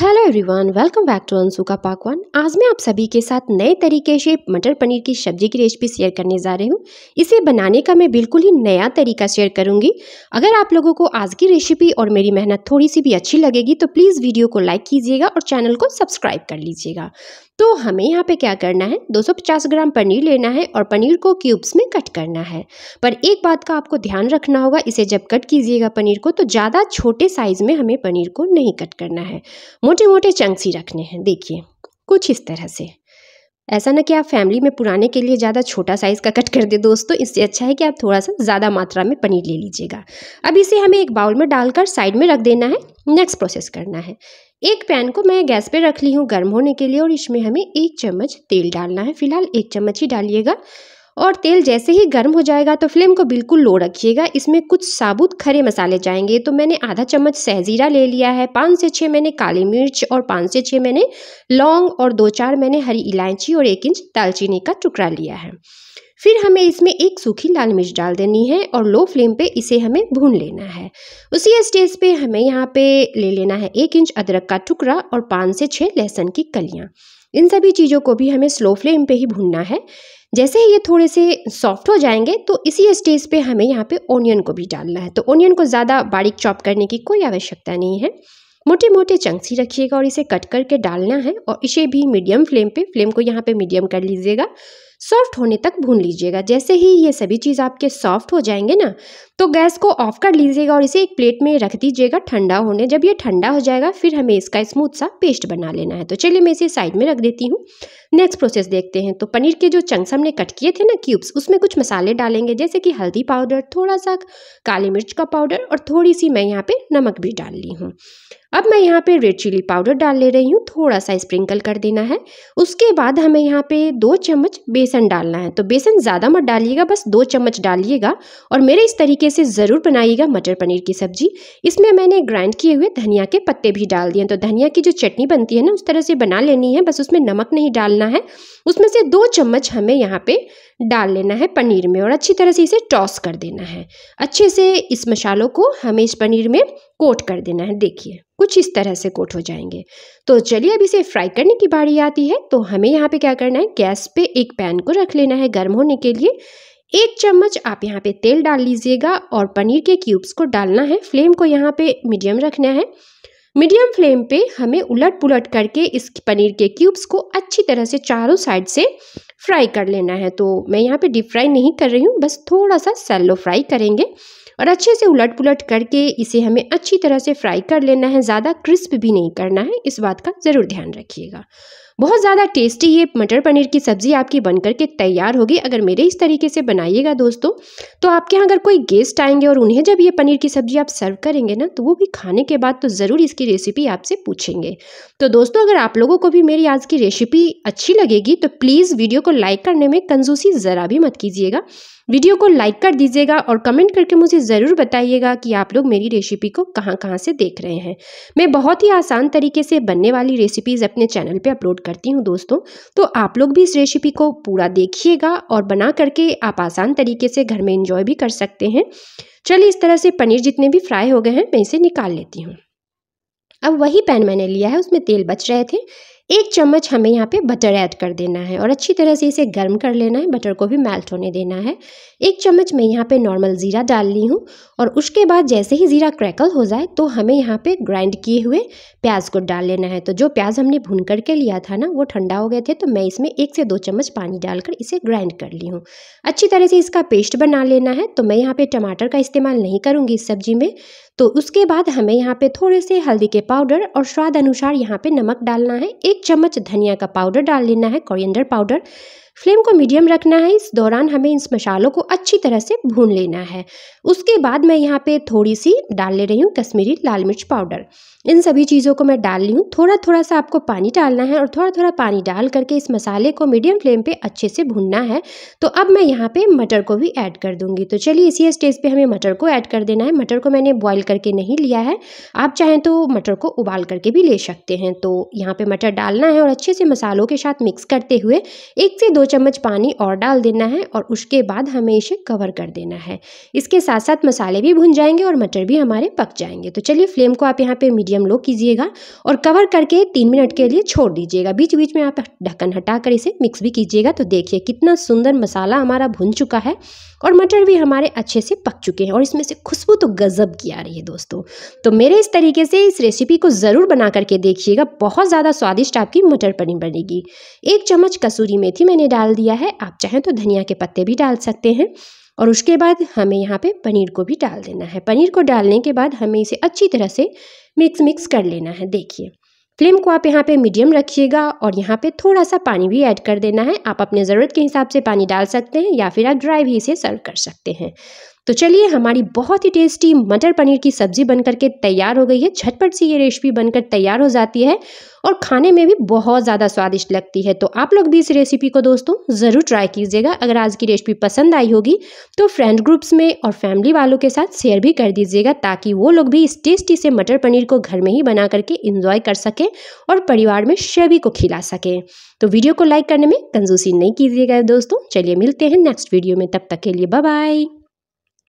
hello everyone welcome back to Anshuka का पाकवान आज मैं आप सभी के साथ नए तरीके से मटर पनीर की सब्जी की रेसिपी शेयर करने जा रही हूँ इसे बनाने का मैं बिल्कुल ही नया तरीका शेयर करूँगी अगर आप लोगों को आज की रेसिपी और मेरी मेहनत थोड़ी सी भी अच्छी लगेगी तो प्लीज़ वीडियो को लाइक कीजिएगा और चैनल को सब्सक्राइब कर लीजिएगा तो हमें यहाँ पे क्या करना है 250 ग्राम पनीर लेना है और पनीर को क्यूब्स में कट करना है पर एक बात का आपको ध्यान रखना होगा इसे जब कट कीजिएगा पनीर को तो ज़्यादा छोटे साइज़ में हमें पनीर को नहीं कट करना है मोटे मोटे चंक्स ही रखने हैं देखिए कुछ इस तरह से ऐसा ना कि आप फैमिली में पुराने के लिए ज़्यादा छोटा साइज़ का कट कर दे दोस्तों इससे अच्छा है कि आप थोड़ा सा ज़्यादा मात्रा में पनीर ले लीजिएगा अब इसे हमें एक बाउल में डालकर साइड में रख देना है नेक्स्ट प्रोसेस करना है एक पैन को मैं गैस पे रख ली हूँ गर्म होने के लिए और इसमें हमें एक चम्मच तेल डालना है फिलहाल एक चम्मच ही डालिएगा और तेल जैसे ही गर्म हो जाएगा तो फ्लेम को बिल्कुल लो रखिएगा इसमें कुछ साबुत खरे मसाले जाएंगे तो मैंने आधा चम्मच सहजीरा ले लिया है पाँच से छः मैंने काली मिर्च और पाँच से छः मैंने लौंग और दो चार मैंने हरी इलायची और एक इंच दालचीनी का टुकड़ा लिया है फिर हमें इसमें एक सूखी लाल मिर्च डाल देनी है और लो फ्लेम पे इसे हमें भून लेना है उसी स्टेज पे हमें यहाँ पे ले लेना है एक इंच अदरक का टुकड़ा और पाँच से छः लहसुन की कलियाँ इन सभी चीज़ों को भी हमें स्लो फ्लेम पे ही भूनना है जैसे ही ये थोड़े से सॉफ्ट हो जाएंगे तो इसी स्टेज पे हमें यहाँ पे ओनियन को भी डालना है तो ओनियन को ज़्यादा बारीक चॉप करने की कोई आवश्यकता नहीं है मोटे मोटे ही रखिएगा और इसे कट करके डालना है और इसे भी मीडियम फ्लेम पे फ्लेम को यहाँ पे मीडियम कर लीजिएगा सॉफ्ट होने तक भून लीजिएगा जैसे ही ये सभी चीज़ आपके सॉफ्ट हो जाएंगे ना तो गैस को ऑफ कर लीजिएगा और इसे एक प्लेट में रख दीजिएगा ठंडा होने जब ये ठंडा हो जाएगा फिर हमें इसका स्मूथ सा पेस्ट बना लेना है तो चलिए मैं इसे साइड में रख देती हूँ नेक्स्ट प्रोसेस देखते हैं तो पनीर के जो चंक्स हमने कट किए थे ना क्यूब्स उसमें कुछ मसाले डालेंगे जैसे कि हल्दी पाउडर थोड़ा सा काली मिर्च का पाउडर और थोड़ी सी मैं यहाँ पे नमक भी डाल ली हूँ अब मैं यहाँ पे रेड चिली पाउडर डाल ले रही हूँ थोड़ा सा स्प्रिंकल कर देना है उसके बाद हमें यहाँ पे दो चम्मच बेसन डालना है तो बेसन ज़्यादा मत डालिएगा बस दो चम्मच डालिएगा और मेरे इस तरीके से ज़रूर बनाइएगा मटर पनीर की सब्जी इसमें मैंने ग्राइंड किए हुए धनिया के पत्ते भी डाल दिए तो धनिया की जो चटनी बनती है ना उस तरह से बना लेनी है बस उसमें नमक नहीं डालना लेना है उसमें से दो चम्मच हमें यहाँ पे डाल लेना है पनीर में और अच्छी तरह से इसे टॉस कर देना है अच्छे से इस मसालों को हमें इस पनीर में कोट कर देना है देखिए कुछ इस तरह से कोट हो जाएंगे तो चलिए अब इसे फ्राई करने की बारी आती है तो हमें यहाँ पे क्या करना है गैस पे एक पैन को रख लेना है गर्म होने के लिए एक चम्मच आप यहाँ पे तेल डाल लीजिएगा और पनीर के क्यूब्स को डालना है फ्लेम को यहाँ पे मीडियम रखना है मीडियम फ्लेम पे हमें उलट पुलट करके इस पनीर के क्यूब्स को अच्छी तरह से चारों साइड से फ्राई कर लेना है तो मैं यहाँ पे डीप फ्राई नहीं कर रही हूँ बस थोड़ा सा सैलो फ्राई करेंगे और अच्छे से उलट पुलट करके इसे हमें अच्छी तरह से फ्राई कर लेना है ज़्यादा क्रिस्प भी नहीं करना है इस बात का ज़रूर ध्यान रखिएगा बहुत ज़्यादा टेस्टी ये मटर पनीर की सब्ज़ी आपकी बन करके तैयार होगी अगर मेरे इस तरीके से बनाइएगा दोस्तों तो आपके यहाँ अगर कोई गेस्ट आएंगे और उन्हें जब ये पनीर की सब्ज़ी आप सर्व करेंगे ना तो वो भी खाने के बाद तो ज़रूर इसकी रेसिपी आपसे पूछेंगे तो दोस्तों अगर आप लोगों को भी मेरी आज की रेसिपी अच्छी लगेगी तो प्लीज़ वीडियो को लाइक करने में कंजूसी ज़रा भी मत कीजिएगा वीडियो को लाइक कर दीजिएगा और कमेंट करके मुझे ज़रूर बताइएगा कि आप लोग मेरी रेसिपी को कहाँ कहाँ से देख रहे हैं मैं बहुत ही आसान तरीके से बनने वाली रेसिपीज़ अपने चैनल पर अपलोड करती हूँ दोस्तों तो आप लोग भी इस रेसिपी को पूरा देखिएगा और बना करके आप आसान तरीके से घर में इंजॉय भी कर सकते हैं चलिए इस तरह से पनीर जितने भी फ्राई हो गए हैं मैं इसे निकाल लेती हूँ अब वही पैन मैंने लिया है उसमें तेल बच रहे थे एक चम्मच हमें यहाँ पे बटर ऐड कर देना है और अच्छी तरह से इसे गर्म कर लेना है बटर को भी मेल्ट होने देना है एक चम्मच मैं यहाँ पे नॉर्मल ज़ीरा डाल ली हूँ और उसके बाद जैसे ही ज़ीरा क्रैकल हो जाए तो हमें यहाँ पे ग्राइंड किए हुए प्याज को डाल लेना है तो जो प्याज हमने भून करके लिया था ना वो ठंडा हो गए थे तो मैं इसमें एक से दो चम्मच पानी डालकर इसे ग्राइंड कर ली हूँ अच्छी तरह से इसका पेस्ट बना लेना है तो मैं यहाँ पर टमाटर का इस्तेमाल नहीं करूँगी इस सब्ज़ी में तो उसके बाद हमें यहाँ पे थोड़े से हल्दी के पाउडर और स्वाद अनुसार यहाँ पे नमक डालना है एक चम्मच धनिया का पाउडर डाल लेना है कोरिएंडर पाउडर फ्लेम को मीडियम रखना है इस दौरान हमें इस मसालों को अच्छी तरह से भून लेना है उसके बाद मैं यहाँ पे थोड़ी सी डाल ले रही हूँ कश्मीरी लाल मिर्च पाउडर इन सभी चीज़ों को मैं डाल ली हूँ थोड़ा थोड़ा सा आपको पानी डालना है और थोड़ा थोड़ा पानी डाल करके इस मसाले को मीडियम फ्लेम पर अच्छे से भूनना है तो अब मैं यहाँ पे मटर को भी ऐड कर दूँगी तो चलिए इसी स्टेज पर हमें मटर को ऐड कर देना है मटर को मैंने बॉयल करके नहीं लिया है आप चाहें तो मटर को उबाल करके भी ले सकते हैं तो यहाँ पर मटर डालना है और अच्छे से मसालों के साथ मिक्स करते हुए एक से दो चम्मच पानी और डाल देना है और उसके बाद हमें इसे कवर कर देना है इसके साथ साथ मसाले भी भुन जाएंगे और मटर भी हमारे पक जाएंगे तो चलिए फ्लेम को आप यहाँ पे मीडियम लो कीजिएगा और कवर करके तीन मिनट के लिए छोड़ दीजिएगा बीच बीच में आप ढक्कन हटाकर इसे मिक्स भी कीजिएगा तो देखिए कितना सुंदर मसाला हमारा भुन चुका है और मटर भी हमारे अच्छे से पक चुके हैं और इसमें से खुशबू तो गज़ब की आ रही है दोस्तों तो मेरे इस तरीके से इस रेसिपी को ज़रूर बना करके देखिएगा बहुत ज़्यादा स्वादिष्ट आपकी मटर पनीर बनेगी एक चम्मच कसूरी मेथी मैंने डाल डाल दिया है आप चाहें तो धनिया के पत्ते भी डाल सकते हैं और उसके बाद हमें यहाँ पे पनीर को भी डाल देना है पनीर को डालने के बाद हमें इसे अच्छी तरह से मिक्स मिक्स कर लेना है देखिए फ्लेम को आप यहाँ पे मीडियम रखिएगा और यहाँ पे थोड़ा सा पानी भी ऐड कर देना है आप अपने ज़रूरत के हिसाब से पानी डाल सकते हैं या फिर आप ड्राई भी इसे सर्व कर सकते हैं तो चलिए हमारी बहुत ही टेस्टी मटर पनीर की सब्ज़ी बन करके तैयार हो गई है झटपट सी ये रेसिपी बनकर तैयार हो जाती है और खाने में भी बहुत ज़्यादा स्वादिष्ट लगती है तो आप लोग भी इस रेसिपी को दोस्तों ज़रूर ट्राई कीजिएगा अगर आज की रेसिपी पसंद आई होगी तो फ्रेंड ग्रुप्स में और फैमिली वालों के साथ शेयर भी कर दीजिएगा ताकि वो लोग भी इस टेस्टी से मटर पनीर को घर में ही बना करके इंजॉय कर सकें और परिवार में सभी को खिला सकें तो वीडियो को लाइक करने में कंजूसी नहीं कीजिएगा दोस्तों चलिए मिलते हैं नेक्स्ट वीडियो में तब तक के लिए बाय